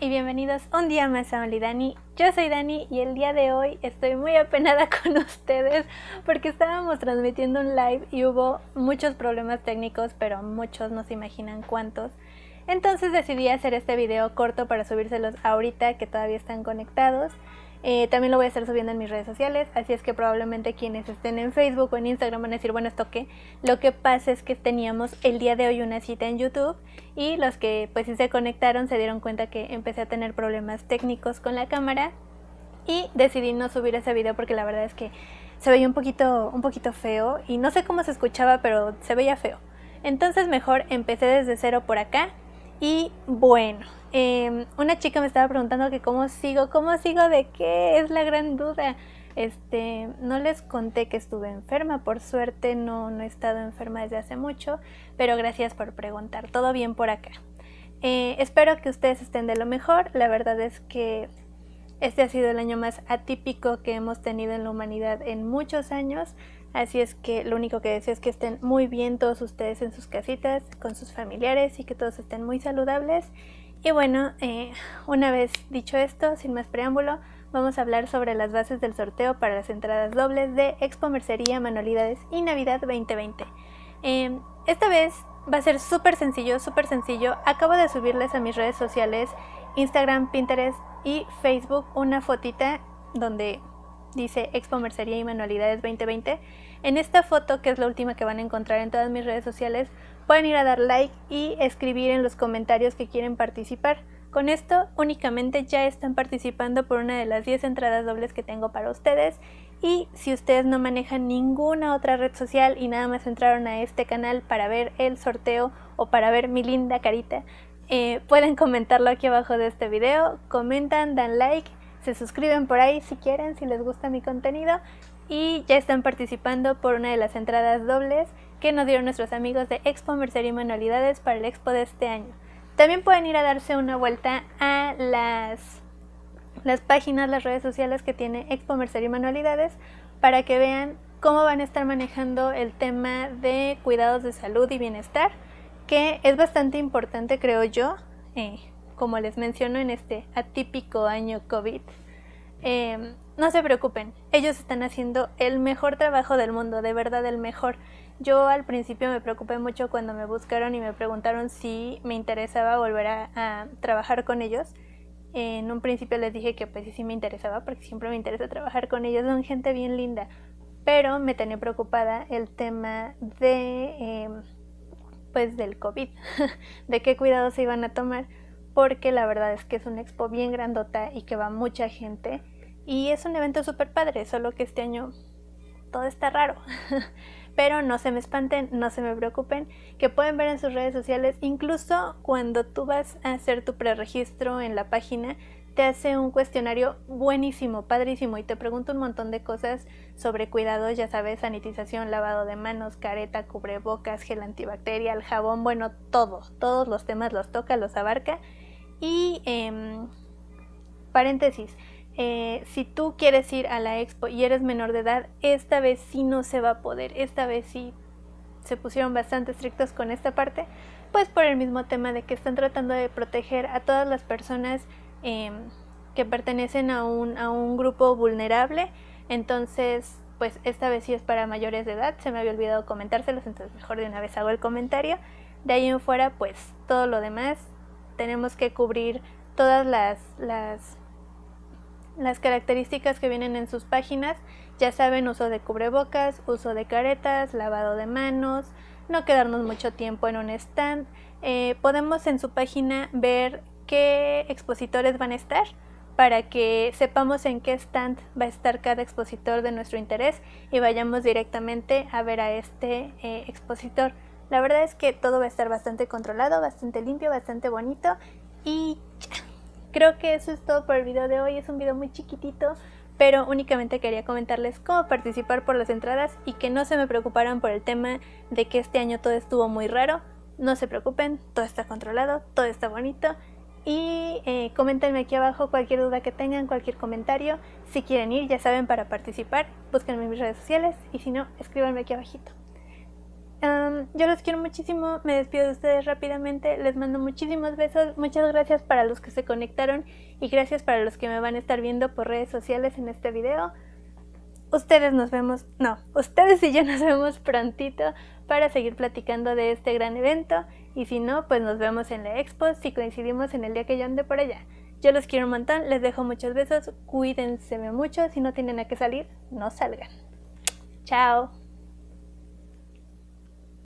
y bienvenidos un día más a Only Dani. Yo soy Dani y el día de hoy estoy muy apenada con ustedes porque estábamos transmitiendo un live y hubo muchos problemas técnicos, pero muchos no se imaginan cuántos. Entonces decidí hacer este video corto para subírselos ahorita que todavía están conectados. Eh, también lo voy a estar subiendo en mis redes sociales, así es que probablemente quienes estén en Facebook o en Instagram van a decir, bueno, esto qué. Lo que pasa es que teníamos el día de hoy una cita en YouTube y los que pues sí se conectaron se dieron cuenta que empecé a tener problemas técnicos con la cámara y decidí no subir ese video porque la verdad es que se veía un poquito, un poquito feo y no sé cómo se escuchaba, pero se veía feo. Entonces mejor empecé desde cero por acá y bueno, Em, una chica me estaba preguntando que cómo sigo, cómo sigo de qué, es la gran duda. Este, no les conté que estuve enferma, por suerte no, no he estado enferma desde hace mucho, pero gracias por preguntar, todo bien por acá. Eh, espero que ustedes estén de lo mejor, la verdad es que este ha sido el año más atípico que hemos tenido en la humanidad en muchos años, así es que lo único que deseo es que estén muy bien todos ustedes en sus casitas, con sus familiares y que todos estén muy saludables y bueno, eh, una vez dicho esto, sin más preámbulo, vamos a hablar sobre las bases del sorteo para las entradas dobles de Expo Mercería, Manualidades y Navidad 2020. Em, esta vez va a ser súper sencillo, súper sencillo. Acabo de subirles a mis redes sociales, Instagram, Pinterest y Facebook, una fotita donde dice Expo Mercería y Manualidades 2020. En esta foto, que es la última que van a encontrar en todas mis redes sociales, Pueden ir a dar like y escribir en los comentarios que quieren participar. Con esto únicamente ya están participando por una de las 10 entradas dobles que tengo para ustedes y si ustedes no manejan ninguna otra red social y nada más entraron a este canal para ver el sorteo o para ver mi linda carita, eh, pueden comentarlo aquí abajo de este video, comentan, dan like, se suscriben por ahí si quieren, si les gusta mi contenido y ya están participando por una de las entradas dobles que nos dieron nuestros amigos de Expo Mercería y Manualidades para el Expo de este año. También pueden ir a darse una vuelta a las, las páginas, las redes sociales que tiene Expo Mercería y Manualidades para que vean cómo van a estar manejando el tema de cuidados de salud y bienestar, que es bastante importante, creo yo, eh, como les menciono en este atípico año COVID. Em, no se preocupen, ellos están haciendo el mejor trabajo del mundo, de verdad el mejor. Yo al principio me preocupé mucho cuando me buscaron y me preguntaron si me interesaba volver a, trabajar con ellos. En un principio les dije que pues sí, me interesaba porque siempre me interesa trabajar con ellos, son gente bien linda. Pero me tenía preocupada el tema de em, pues del COVID, de qué cuidados se iban a tomar, porque la verdad es que es una expo bien grandota y que va mucha gente y es un evento súper padre, solo que este año todo está raro. Pero no se me espanten, no se me preocupen, que pueden ver en sus redes sociales, incluso cuando tú vas a hacer tu preregistro en la página, te hace un cuestionario buenísimo, padrísimo, y te pregunta un montón de cosas sobre cuidados, ya sabes, sanitización, lavado de manos, careta, cubrebocas, gel antibacterial, jabón, bueno, todo, todos los temas los toca, los abarca. Y em, paréntesis, eh, si tú quieres ir a la expo y eres menor de edad, esta vez sí no se va a poder, esta vez sí se pusieron bastante estrictos con esta parte, pues por el mismo tema de que están tratando de proteger a todas las personas em, que pertenecen a un, grupo vulnerable, entonces pues esta vez sí es para mayores de edad, se me había olvidado comentárselos, entonces mejor de una vez hago el comentario. De ahí en fuera, pues todo lo demás, tenemos que cubrir todas las las características que vienen en sus páginas, ya saben, uso de cubrebocas, uso de caretas, lavado de manos, no quedarnos mucho tiempo en un stand. Eh, podemos en su página ver qué expositores van a estar para que sepamos en qué stand va a estar cada expositor de nuestro interés y vayamos directamente a ver a este eh, expositor. La verdad es que todo va a estar bastante controlado, bastante limpio, bastante bonito y Creo que eso es todo por el video de hoy, es un video muy chiquitito, pero únicamente quería comentarles cómo participar por las entradas y que no se me preocuparan por el tema de que este año todo estuvo muy raro. No se preocupen, todo está controlado, todo está bonito. Y eh, comentenme aquí abajo cualquier duda que tengan, cualquier comentario. Si quieren ir, ya saben, para participar, búsquenme en mis redes sociales y si no, escríbanme aquí abajito yo los quiero muchísimo, me despido de ustedes rápidamente, les mando muchísimos besos, muchas gracias para los que se conectaron y gracias para los que me van a estar viendo por redes sociales en este video. Ustedes nos vemos, no, ustedes y yo nos vemos prontito para seguir platicando de este gran evento y si no, pues nos vemos en la expo si coincidimos en el día que yo ande por allá. Yo los quiero un montón, les dejo muchos besos, cuídense mucho, si no tienen a qué salir, no salgan. Chao.